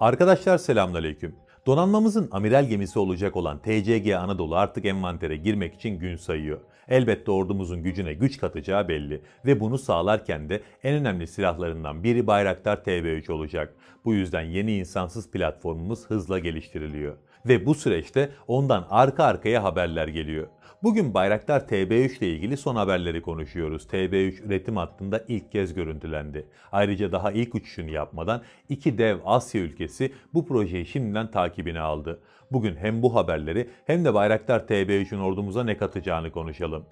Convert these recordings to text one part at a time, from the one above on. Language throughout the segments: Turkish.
Arkadaşlar selamünaleyküm. Donanmamızın amiral gemisi olacak olan TCG Anadolu artık envantere girmek için gün sayıyor. Elbette ordumuzun gücüne güç katacağı belli ve bunu sağlarken de en önemli silahlarından biri Bayraktar TB3 olacak. Bu yüzden yeni insansız platformumuz hızla geliştiriliyor ve bu süreçte ondan arka arkaya haberler geliyor. Bugün Bayraktar TB3 ile ilgili son haberleri konuşuyoruz. TB3 üretim hattında ilk kez görüntülendi. Ayrıca daha ilk uçuşunu yapmadan iki dev Asya ülkesi bu projeyi şimdiden takibine aldı. Bugün hem bu haberleri hem de Bayraktar TB3'ün ordumuza ne katacağını konuşalım.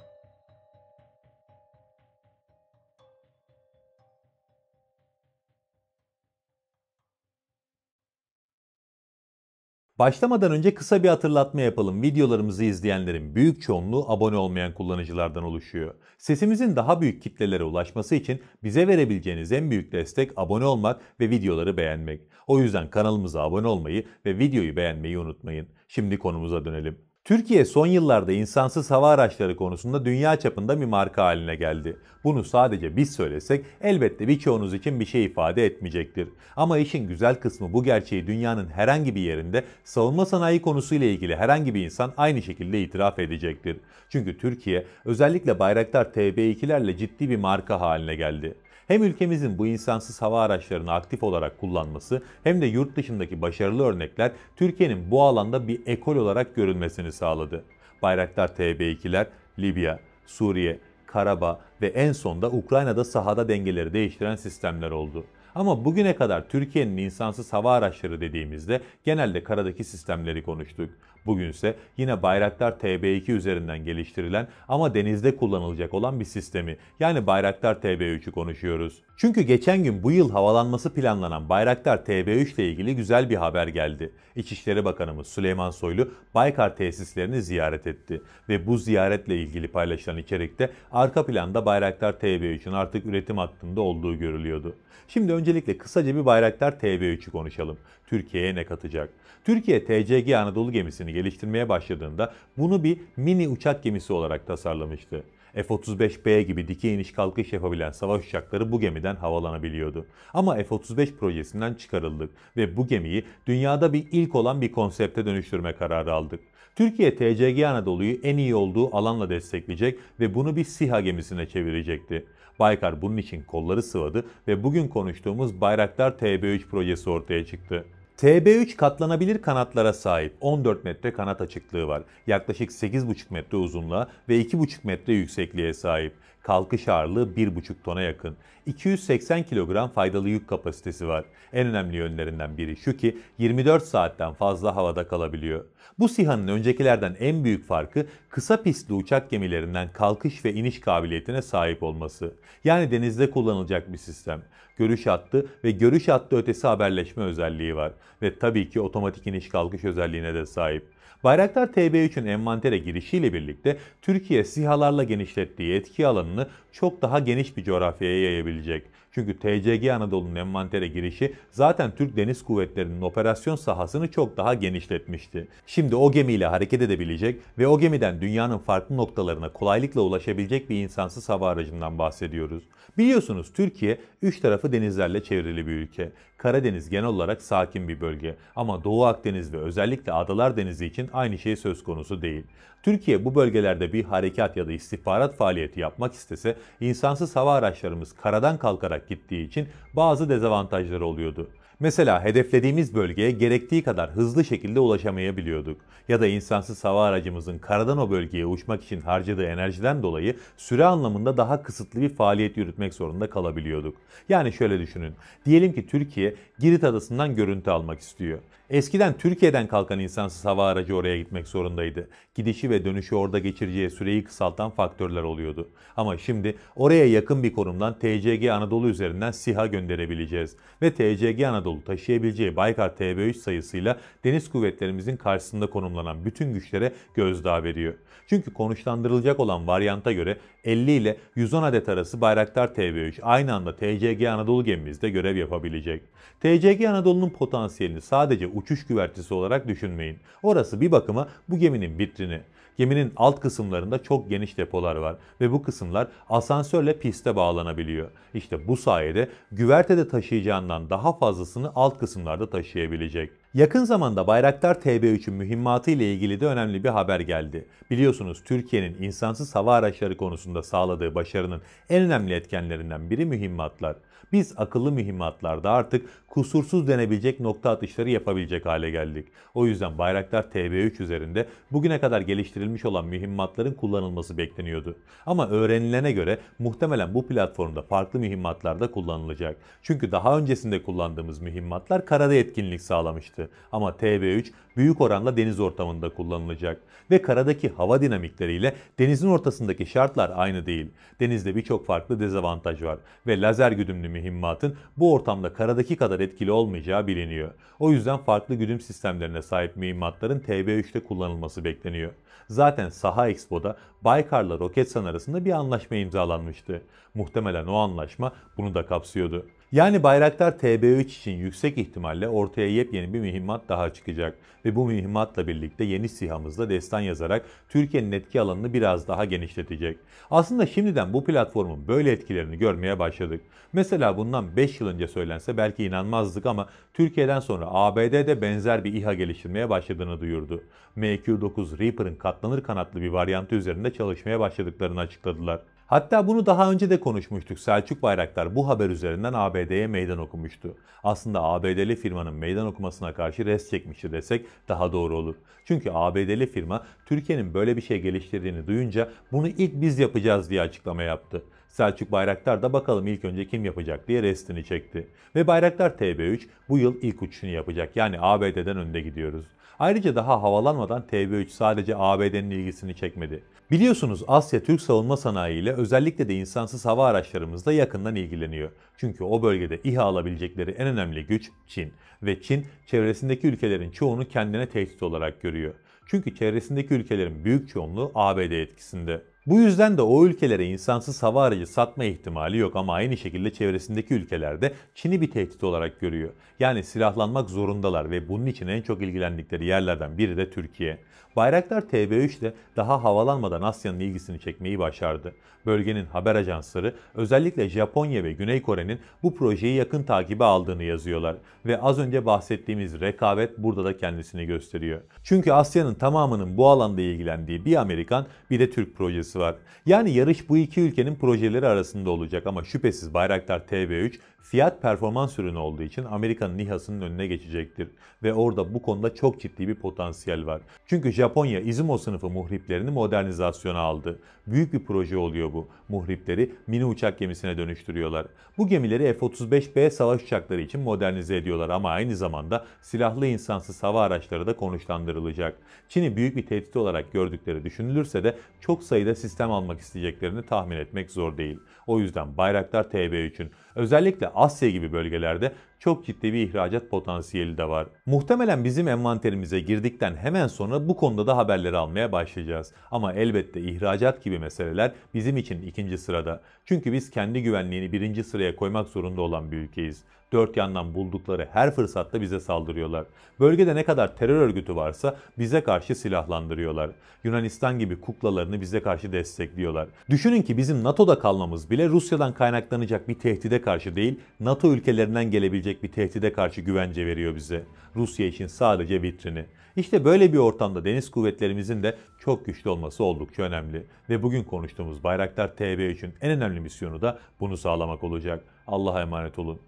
Başlamadan önce kısa bir hatırlatma yapalım. Videolarımızı izleyenlerin büyük çoğunluğu abone olmayan kullanıcılardan oluşuyor. Sesimizin daha büyük kitlelere ulaşması için bize verebileceğiniz en büyük destek abone olmak ve videoları beğenmek. O yüzden kanalımıza abone olmayı ve videoyu beğenmeyi unutmayın. Şimdi konumuza dönelim. Türkiye son yıllarda insansız hava araçları konusunda dünya çapında bir marka haline geldi. Bunu sadece biz söylesek elbette birçoğunuz için bir şey ifade etmeyecektir. Ama işin güzel kısmı bu gerçeği dünyanın herhangi bir yerinde savunma sanayi konusuyla ilgili herhangi bir insan aynı şekilde itiraf edecektir. Çünkü Türkiye özellikle Bayraktar TB2'lerle ciddi bir marka haline geldi. Hem ülkemizin bu insansız hava araçlarını aktif olarak kullanması hem de yurt dışındaki başarılı örnekler Türkiye'nin bu alanda bir ekol olarak görünmesini sağladı. Bayraktar TB2'ler Libya, Suriye, Karabağ ve en sonda Ukrayna'da sahada dengeleri değiştiren sistemler oldu. Ama bugüne kadar Türkiye'nin insansız hava araçları dediğimizde genelde karadaki sistemleri konuştuk. Bugünse yine Bayraktar TB2 üzerinden geliştirilen ama denizde kullanılacak olan bir sistemi yani Bayraktar TB3'ü konuşuyoruz. Çünkü geçen gün bu yıl havalanması planlanan Bayraktar TB3 ile ilgili güzel bir haber geldi. İçişleri Bakanımız Süleyman Soylu Baykar tesislerini ziyaret etti ve bu ziyaretle ilgili paylaşılan içerikte arka planda Bayraktar TB3'ün artık üretim hattında olduğu görülüyordu. Şimdi öncelikle kısaca bir Bayraktar TB3'ü konuşalım. Türkiye'ye ne katacak? Türkiye TCG Anadolu gemisini geliştirmeye başladığında bunu bir mini uçak gemisi olarak tasarlamıştı. F-35B gibi dikey iniş kalkış yapabilen savaş uçakları bu gemiden havalanabiliyordu. Ama F-35 projesinden çıkarıldık ve bu gemiyi dünyada bir ilk olan bir konsepte dönüştürme kararı aldık. Türkiye TCG Anadolu'yu en iyi olduğu alanla destekleyecek ve bunu bir SİHA gemisine çevirecekti. Baykar bunun için kolları sıvadı ve bugün konuştuğumuz Bayraktar TB3 projesi ortaya çıktı. TB3 katlanabilir kanatlara sahip 14 metre kanat açıklığı var. Yaklaşık 8,5 metre uzunluğa ve 2,5 metre yüksekliğe sahip. Kalkış ağırlığı 1,5 tona yakın. 280 kilogram faydalı yük kapasitesi var. En önemli yönlerinden biri şu ki 24 saatten fazla havada kalabiliyor. Bu SİHA'nın öncekilerden en büyük farkı kısa pistli uçak gemilerinden kalkış ve iniş kabiliyetine sahip olması. Yani denizde kullanılacak bir sistem. Görüş hattı ve görüş hattı ötesi haberleşme özelliği var. Ve tabii ki otomatik iniş kalkış özelliğine de sahip. Bayraktar TB3'ün envantere girişiyle birlikte Türkiye SİHA'larla genişlettiği etki alanını çok daha geniş bir coğrafyaya yayabilecek çünkü TCG Anadolu'nun envantere girişi zaten Türk Deniz Kuvvetleri'nin operasyon sahasını çok daha genişletmişti. Şimdi o gemiyle hareket edebilecek ve o gemiden dünyanın farklı noktalarına kolaylıkla ulaşabilecek bir insansız hava aracından bahsediyoruz. Biliyorsunuz Türkiye üç tarafı denizlerle çevrili bir ülke. Karadeniz genel olarak sakin bir bölge ama Doğu Akdeniz ve özellikle Adalar Denizi için aynı şey söz konusu değil. Türkiye bu bölgelerde bir harekat ya da istihbarat faaliyeti yapmak istese insansız hava araçlarımız karadan kalkarak gittiği için bazı dezavantajları oluyordu. Mesela hedeflediğimiz bölgeye gerektiği kadar hızlı şekilde ulaşamayabiliyorduk. Ya da insansız hava aracımızın karadan o bölgeye uçmak için harcadığı enerjiden dolayı süre anlamında daha kısıtlı bir faaliyet yürütmek zorunda kalabiliyorduk. Yani şöyle düşünün. Diyelim ki Türkiye Girit Adası'ndan görüntü almak istiyor. Eskiden Türkiye'den kalkan insansız hava aracı oraya gitmek zorundaydı. Gidişi ve dönüşü orada geçireceği süreyi kısaltan faktörler oluyordu. Ama şimdi oraya yakın bir konumdan TCG Anadolu üzerinden SİHA gönderebileceğiz. Ve TCG Anadolu taşıyabileceği Baykar TB3 sayısıyla deniz kuvvetlerimizin karşısında konumlanan bütün güçlere gözdağı veriyor. Çünkü konuşlandırılacak olan varyanta göre 50 ile 110 adet arası Bayraktar TB3 aynı anda TCG Anadolu gemimizde görev yapabilecek. TCG Anadolu'nun potansiyelini sadece uçuş güvertesi olarak düşünmeyin. Orası bir bakıma bu geminin vitrini. Geminin alt kısımlarında çok geniş depolar var ve bu kısımlar asansörle piste bağlanabiliyor. İşte bu sayede güvertede taşıyacağından daha fazlasını alt kısımlarda taşıyabilecek. Yakın zamanda Bayraktar TB3'ün mühimmatı ile ilgili de önemli bir haber geldi. Biliyorsunuz Türkiye'nin insansız hava araçları konusunda sağladığı başarının en önemli etkenlerinden biri mühimmatlar. Biz akıllı mühimmatlarda artık kusursuz denebilecek nokta atışları yapabilecek hale geldik. O yüzden Bayraktar TB3 üzerinde bugüne kadar geliştirilmiş olan mühimmatların kullanılması bekleniyordu. Ama öğrenilene göre muhtemelen bu platformda farklı mühimmatlarda kullanılacak. Çünkü daha öncesinde kullandığımız mühimmatlar karada etkinlik sağlamıştı. Ama TB3 büyük oranla deniz ortamında kullanılacak ve karadaki hava dinamikleriyle denizin ortasındaki şartlar aynı değil. Denizde birçok farklı dezavantaj var ve lazer güdümlü mühimmatın bu ortamda karadaki kadar etkili olmayacağı biliniyor. O yüzden farklı güdüm sistemlerine sahip mühimmatların TB3'te kullanılması bekleniyor. Zaten Saha Expo'da Baykar'la Roketsan arasında bir anlaşma imzalanmıştı. Muhtemelen o anlaşma bunu da kapsıyordu. Yani Bayraktar TB3 için yüksek ihtimalle ortaya yepyeni bir mühimmat daha çıkacak ve bu mühimmatla birlikte yeni sihamızla destan yazarak Türkiye'nin etki alanını biraz daha genişletecek. Aslında şimdiden bu platformun böyle etkilerini görmeye başladık. Mesela bundan 5 yıl önce söylense belki inanmazdık ama Türkiye'den sonra ABD'de benzer bir İHA geliştirmeye başladığını duyurdu. MQ-9 Reaper'ın katlanır kanatlı bir varyantı üzerinde çalışmaya başladıklarını açıkladılar. Hatta bunu daha önce de konuşmuştuk. Selçuk Bayraktar bu haber üzerinden ABD'ye meydan okumuştu. Aslında ABD'li firmanın meydan okumasına karşı res çekmişti desek daha doğru olur. Çünkü ABD'li firma Türkiye'nin böyle bir şey geliştirdiğini duyunca bunu ilk biz yapacağız diye açıklama yaptı. Selçuk Bayraktar da bakalım ilk önce kim yapacak diye restini çekti. Ve Bayraktar TB3 bu yıl ilk uçuşunu yapacak. Yani ABD'den önde gidiyoruz. Ayrıca daha havalanmadan TB3 sadece ABD'nin ilgisini çekmedi. Biliyorsunuz Asya Türk savunma sanayi ile özellikle de insansız hava araçlarımızla yakından ilgileniyor. Çünkü o bölgede İHA alabilecekleri en önemli güç Çin. Ve Çin çevresindeki ülkelerin çoğunu kendine tehdit olarak görüyor. Çünkü çevresindeki ülkelerin büyük çoğunluğu ABD etkisinde. Bu yüzden de o ülkelere insansız hava aracı satma ihtimali yok ama aynı şekilde çevresindeki ülkelerde Çin'i bir tehdit olarak görüyor. Yani silahlanmak zorundalar ve bunun için en çok ilgilendikleri yerlerden biri de Türkiye. Bayraktar TB3 de daha havalanmadan Asya'nın ilgisini çekmeyi başardı. Bölgenin haber ajansları özellikle Japonya ve Güney Kore'nin bu projeyi yakın takibe aldığını yazıyorlar ve az önce bahsettiğimiz rekabet burada da kendisini gösteriyor. Çünkü Asya'nın tamamının bu alanda ilgilendiği bir Amerikan bir de Türk projesi var. Yani yarış bu iki ülkenin projeleri arasında olacak ama şüphesiz Bayraktar TB3 Fiyat performans ürünü olduğu için Amerika'nın İHA'sının önüne geçecektir ve orada bu konuda çok ciddi bir potansiyel var. Çünkü Japonya İzumo sınıfı muhriplerini modernizasyona aldı. Büyük bir proje oluyor bu. Muhripleri mini uçak gemisine dönüştürüyorlar. Bu gemileri F-35B savaş uçakları için modernize ediyorlar ama aynı zamanda silahlı insansız hava araçları da konuşlandırılacak. Çin'i büyük bir tehdit olarak gördükleri düşünülürse de çok sayıda sistem almak isteyeceklerini tahmin etmek zor değil. O yüzden Bayraktar TB3'ün özellikle Asya gibi bölgelerde çok ciddi bir ihracat potansiyeli de var. Muhtemelen bizim envanterimize girdikten hemen sonra bu konuda da haberleri almaya başlayacağız. Ama elbette ihracat gibi meseleler bizim için ikinci sırada. Çünkü biz kendi güvenliğini birinci sıraya koymak zorunda olan bir ülkeyiz. Dört yandan buldukları her fırsatta bize saldırıyorlar. Bölgede ne kadar terör örgütü varsa bize karşı silahlandırıyorlar. Yunanistan gibi kuklalarını bize karşı destekliyorlar. Düşünün ki bizim NATO'da kalmamız bile Rusya'dan kaynaklanacak bir tehdide karşı değil, NATO ülkelerinden gelebilecek olabilecek bir tehdide karşı güvence veriyor bize. Rusya için sadece vitrini. İşte böyle bir ortamda deniz kuvvetlerimizin de çok güçlü olması oldukça önemli. Ve bugün konuştuğumuz Bayraktar tb için en önemli misyonu da bunu sağlamak olacak. Allah'a emanet olun.